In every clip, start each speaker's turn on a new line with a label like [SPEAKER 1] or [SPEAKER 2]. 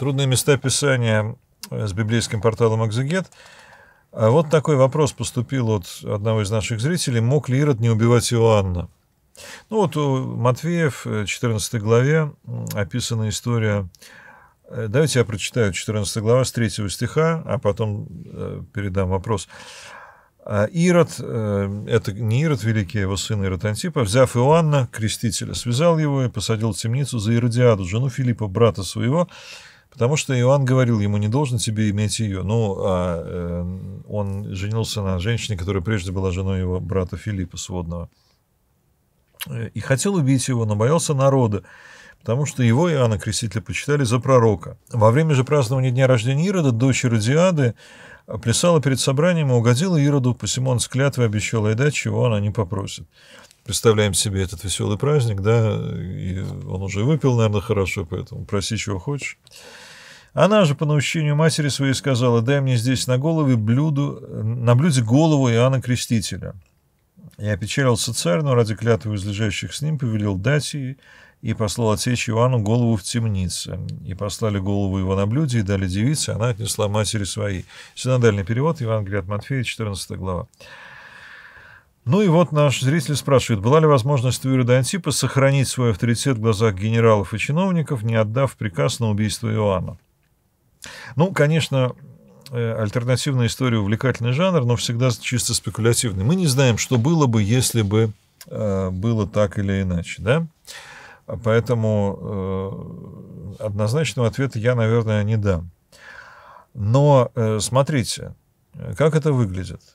[SPEAKER 1] Трудные места Писания э, с библейским порталом «Экзегет». А вот такой вопрос поступил от одного из наших зрителей. Мог ли Ирод не убивать Иоанна? Ну вот у Матвеев, 14 э, главе, описана история. Э, давайте я прочитаю 14 глава с 3 стиха, а потом передам вопрос. «А Ирод, это не Ирод Великий, а его сын Ирод Антипа, взяв Иоанна, крестителя, связал его и посадил в темницу за Иродиаду, жену Филиппа, брата своего, Потому что Иоанн говорил ему, не должен тебе иметь ее. Ну, а, э, он женился на женщине, которая прежде была женой его брата Филиппа Сводного. Э, и хотел убить его, но боялся народа, потому что его Иоанна Крестителя почитали за пророка. Во время же празднования дня рождения Ирода, дочь Иродиады, плясала перед собранием и угодила Ироду, посему он с клятвой обещал ей дать, чего она не попросит представляем себе этот веселый праздник, да, и он уже выпил, наверное, хорошо, поэтому проси, чего хочешь. Она же по наущению матери своей сказала, дай мне здесь на голове блюду, на блюде голову Иоанна Крестителя. И опечалился царь, но ради клятвы излежащих с ним повелел дать ей, и послал отец Иоанну голову в темнице. И послали голову его на блюде, и дали девице, она отнесла матери своей. Синодальный перевод, Евангелие от Матфея, 14 глава. Ну и вот наш зритель спрашивает, была ли возможность у Антипа сохранить свой авторитет в глазах генералов и чиновников, не отдав приказ на убийство Иоанна? Ну, конечно, э, альтернативная история увлекательный жанр, но всегда чисто спекулятивный. Мы не знаем, что было бы, если бы э, было так или иначе, да? А поэтому э, однозначного ответа я, наверное, не дам. Но смотрите, как это выглядит –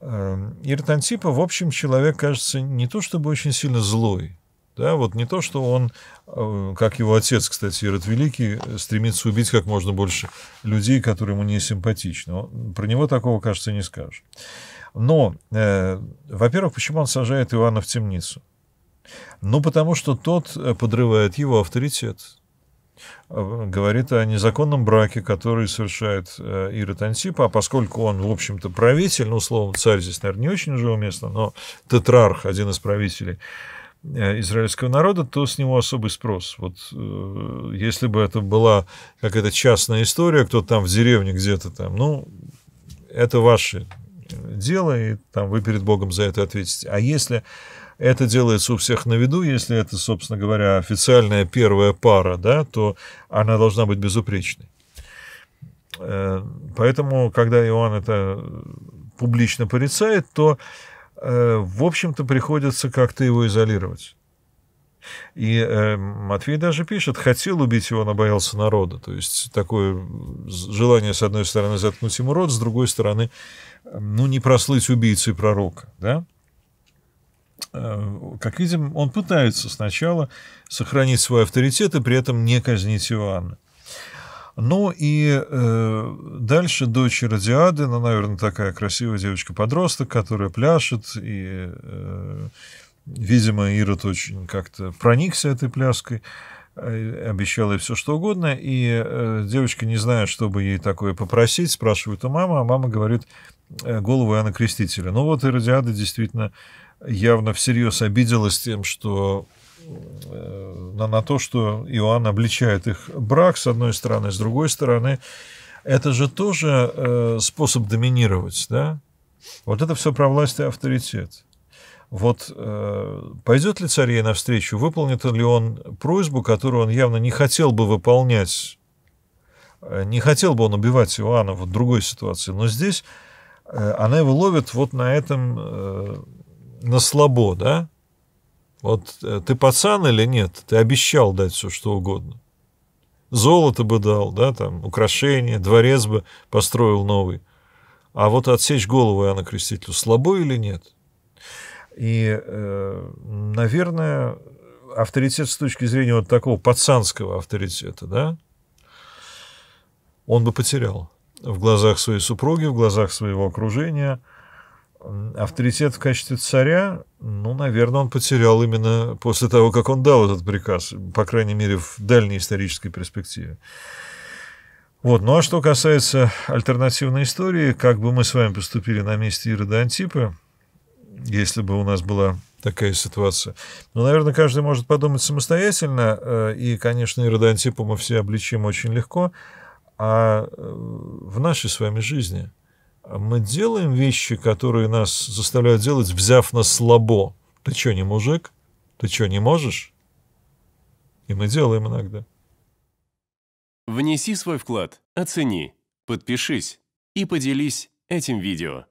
[SPEAKER 1] Эм, Иртантипа, в общем, человек кажется не то чтобы очень сильно злой, да, вот не то, что он, э, как его отец, кстати, Ирод Великий, э, стремится убить как можно больше людей, которые ему не симпатичны. Про него такого, кажется, не скажешь. Но, э, во-первых, почему он сажает Иоанна в темницу? Ну, потому что тот э, подрывает его авторитет. Э, говорит о незаконном браке, который совершает э, Ира Тантипа, а поскольку он, в общем-то, правитель, ну, словом, царь здесь, наверное, не очень уже уместно, но тетрарх, один из правителей, э, израильского народа, то с него особый спрос. Вот если бы это была какая-то частная история, кто там в деревне где-то там, ну, это ваши дело, и там вы перед Богом за это ответите. А если это делается у всех на виду, если это, собственно говоря, официальная первая пара, да, то она должна быть безупречной. Э, поэтому, когда Иоанн это публично порицает, то, э, в общем-то, приходится как-то его изолировать. И э, Матвей даже пишет, хотел убить его, но боялся народа. То есть такое желание, с одной стороны, заткнуть ему рот, с другой стороны, ну, не прослыть убийцей пророка, да? Э, как видим, он пытается сначала сохранить свой авторитет и при этом не казнить Иоанна. Ну и э, дальше дочь Радиады, ну, наверное, такая красивая девочка-подросток, которая пляшет и э, Видимо, Ирод очень как-то проникся этой пляской, э, обещала ей все что угодно, и э, девочка не знает, чтобы ей такое попросить, спрашивает у мамы, а мама говорит э, голову Иоанна Крестителя. Ну вот Иродиада действительно явно всерьез обиделась тем, что на, на то, что Иоанн обличает их брак, с одной стороны, с другой стороны, это же тоже э, способ доминировать, да? Вот это все про власть и авторитет. Вот э, пойдет ли царь ей навстречу, выполнит ли он просьбу, которую он явно не хотел бы выполнять, э, не хотел бы он убивать Иоанна вот в другой ситуации, но здесь э, она его ловит вот на этом, э, на слабо, да? Вот э, ты пацан или нет? Ты обещал дать все, что угодно. Золото бы дал, да, там, украшения, дворец бы построил новый. А вот отсечь голову Иоанна Крестителю слабо или нет – и, э, наверное, авторитет с точки зрения вот такого пацанского авторитета, да, он бы потерял в глазах своей супруги, в глазах своего окружения. Авторитет в качестве царя, ну, наверное, он потерял именно после того, как он дал этот приказ, по крайней мере, в дальней исторической перспективе. Вот. Ну а что касается альтернативной истории, как бы мы с вами поступили на месте Ирода Антипы, если бы у нас была такая ситуация. Но, наверное, каждый может подумать самостоятельно, э, и, конечно, иродантипу мы все обличим очень легко, а э, в нашей с вами жизни мы делаем вещи, которые нас заставляют делать, взяв нас слабо. Ты что, не мужик? Ты что, не можешь? И мы делаем иногда. Внеси свой вклад, оцени, подпишись и поделись этим видео.